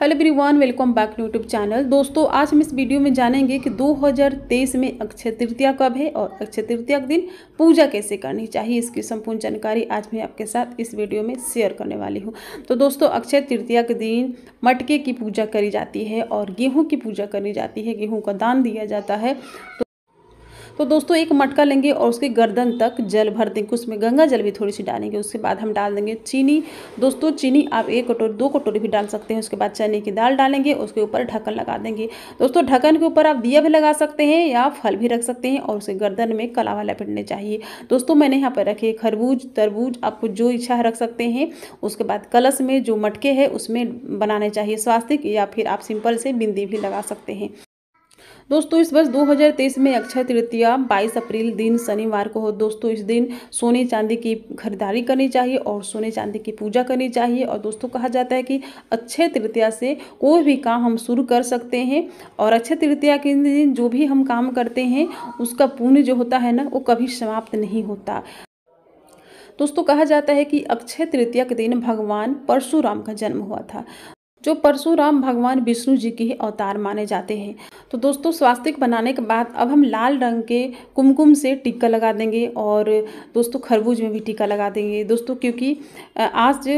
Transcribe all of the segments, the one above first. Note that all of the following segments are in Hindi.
hello everyone welcome back to YouTube channel दोस्तों आज हम इस वीडियो में जानेंगे कि 2023 में अक्षय तृतीया कब है और अक्षय तृतीया के दिन पूजा कैसे करनी चाहिए इसकी संपूर्ण जानकारी आज मैं आपके साथ इस वीडियो में शेयर करने वाली हूँ तो दोस्तों अक्षय तृतीया के दिन मटके की पूजा करी जाती है और गेहूँ की पूजा करी जाती है गेहूँ का दान दिया जाता है तो तो दोस्तों एक मटका लेंगे और उसके गर्दन तक जल भर देंगे उसमें गंगा जल भी थोड़ी सी डालेंगे उसके बाद हम डाल देंगे चीनी दोस्तों चीनी आप एक कटोरी दो कटोरी भी डाल सकते हैं उसके बाद चने की दाल डालेंगे उसके ऊपर ढक्कन लगा देंगे दोस्तों ढक्कन के ऊपर आप दिया भी लगा सकते हैं या फल भी रख सकते हैं और उसके गर्दन में कलावा लपेटने चाहिए दोस्तों मैंने यहाँ पर रखे खरबूज तरबूज आपको जो इच्छा रख सकते हैं उसके बाद कलश में जो मटके हैं उसमें बनाने चाहिए स्वास्थ्य या फिर आप सिंपल से बिंदी भी लगा सकते हैं दोस्तों इस वर्ष 2023 में अक्षय तृतीया 22 अप्रैल दिन शनिवार को हो दोस्तों इस दिन सोने चांदी की खरीदारी करनी चाहिए और सोने चांदी की पूजा करनी चाहिए और दोस्तों कहा जाता है कि अक्षय तृतीया से कोई भी काम हम शुरू कर सकते हैं और अक्षय तृतीया के दिन जो भी हम काम करते हैं उसका पुण्य जो होता है ना वो कभी समाप्त नहीं होता दोस्तों कहा जाता है कि अक्षय तृतीया के दिन भगवान परशुराम का जन्म हुआ था जो परशुराम भगवान विष्णु जी के ही अवतार माने जाते हैं तो दोस्तों स्वास्तिक बनाने के बाद अब हम लाल रंग के कुमकुम से टीका लगा देंगे और दोस्तों खरबूज में भी टीका लगा देंगे दोस्तों क्योंकि आज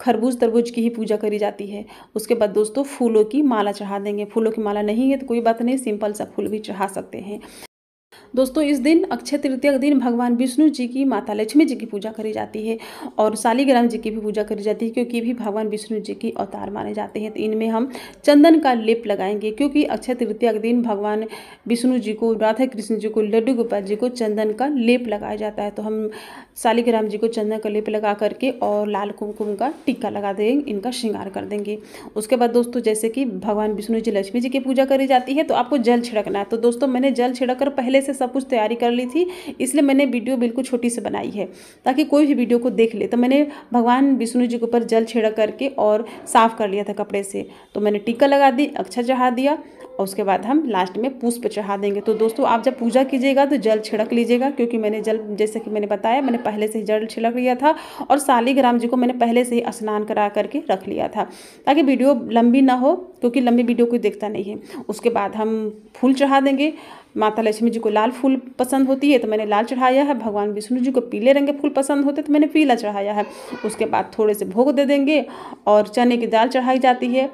खरबूज तरबूज की ही पूजा करी जाती है उसके बाद दोस्तों फूलों की माला चढ़ा देंगे फूलों की माला नहीं है तो कोई बात नहीं सिंपल सा फूल भी चढ़ा सकते हैं दोस्तों इस दिन अक्षय तृतीय के दिन भगवान विष्णु जी की माता लक्ष्मी जी की पूजा करी जाती है और शालीग्राम जी की भी पूजा करी जाती है क्योंकि भी भगवान विष्णु जी की अवतार माने जाते हैं तो इनमें हम चंदन का लेप लगाएंगे क्योंकि अक्षय तृतीया के दिन भगवान विष्णु जी को राधा कृष्ण जी को लड्डू गोपाल जी को चंदन का लेप लगाया जाता है तो हम शालीग्राम जी को चंदन का लेप लगा करके और लाल कुमकुम का टीका लगा देंगे इनका श्रृंगार कर देंगे उसके बाद दोस्तों जैसे कि भगवान विष्णु जी लक्ष्मी जी की पूजा करी जाती है तो आपको जल छिड़कना है तो दोस्तों मैंने जल छिड़क कर पहले से सब कुछ तैयारी कर ली थी इसलिए मैंने वीडियो बिल्कुल छोटी से बनाई है ताकि कोई भी वीडियो को देख ले तो मैंने भगवान विष्णु जी के ऊपर जल छिड़क करके और साफ़ कर लिया था कपड़े से तो मैंने टीका लगा दी अक्षर चढ़ा दिया और उसके बाद हम लास्ट में पुष्प चढ़ा देंगे तो दोस्तों आप जब पूजा कीजिएगा तो जल छिड़क लीजिएगा क्योंकि मैंने जल जैसे कि मैंने बताया मैंने पहले से ही जल छिड़क लिया था और शालीग्राम जी को मैंने पहले से ही स्नान करा करके रख लिया था ताकि वीडियो लंबी ना हो क्योंकि लंबी वीडियो कोई देखता नहीं है उसके बाद हम फूल चढ़ा देंगे माता लक्ष्मी जी को लाल फूल पसंद होती है तो मैंने लाल चढ़ाया है भगवान विष्णु जी को पीले रंग के फूल पसंद होते तो मैंने पीला चढ़ाया है उसके बाद थोड़े से भोग दे देंगे और चने की दाल चढ़ाई जाती है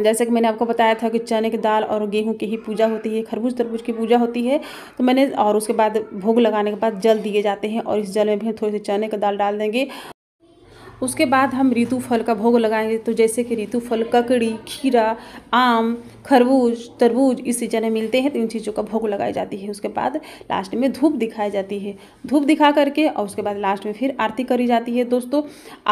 जैसे कि मैंने आपको बताया था कि चने की दाल और गेहूं की ही पूजा होती है खरबूज तरबूज की पूजा होती है तो मैंने और उसके बाद भोग लगाने के बाद जल दिए जाते हैं और इस जल में भी थोड़े से चने का दाल डाल देंगे उसके बाद हम ऋतु फल का भोग लगाएंगे तो जैसे कि ऋतु फल ककड़ी खीरा आम खरबूज तरबूज इस सीजन में मिलते हैं तो इन चीज़ों का भोग लगाई जाती है उसके बाद लास्ट में धूप दिखाई जाती है धूप दिखा करके और उसके बाद लास्ट में फिर आरती करी जाती है दोस्तों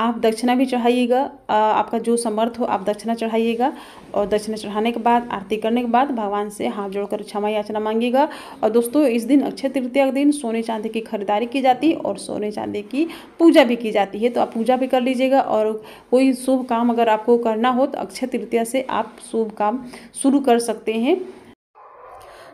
आप दक्षिणा भी चढ़ाइएगा आपका जो समर्थ हो आप दक्षिणा चढ़ाइएगा और दक्षिणा चढ़ाने के बाद आरती करने के बाद भगवान से हाथ जोड़कर क्षमा याचना मांगिएगा और दोस्तों इस दिन अक्षय तृतीया के दिन सोने चांदी की खरीदारी की जाती है और सोने चांदी की पूजा भी की जाती है तो आप पूजा भी कर लीजिएगा और कोई शुभ काम अगर आपको करना हो तो अक्षय तृतीया से आप शुभ काम शुरू कर सकते हैं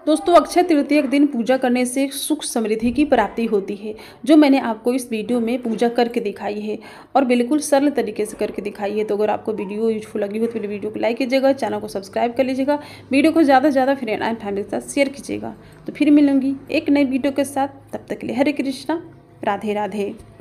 दोस्तों अक्षय तृतीय के दिन पूजा करने से सुख समृद्धि की प्राप्ति होती है जो मैंने आपको इस वीडियो में पूजा करके दिखाई है और बिल्कुल सरल तरीके से करके दिखाई है तो अगर आपको वीडियो यूजफुल लगी हो तो मेरे वीडियो को लाइक कीजिएगा चैनल को सब्सक्राइब कर लीजिएगा वीडियो को ज़्यादा से ज़्यादा फ्रेंड एंड फैमिली के साथ शेयर कीजिएगा तो फिर मिलूंगी एक नई वीडियो के साथ तब तक के लिए हरे कृष्णा राधे राधे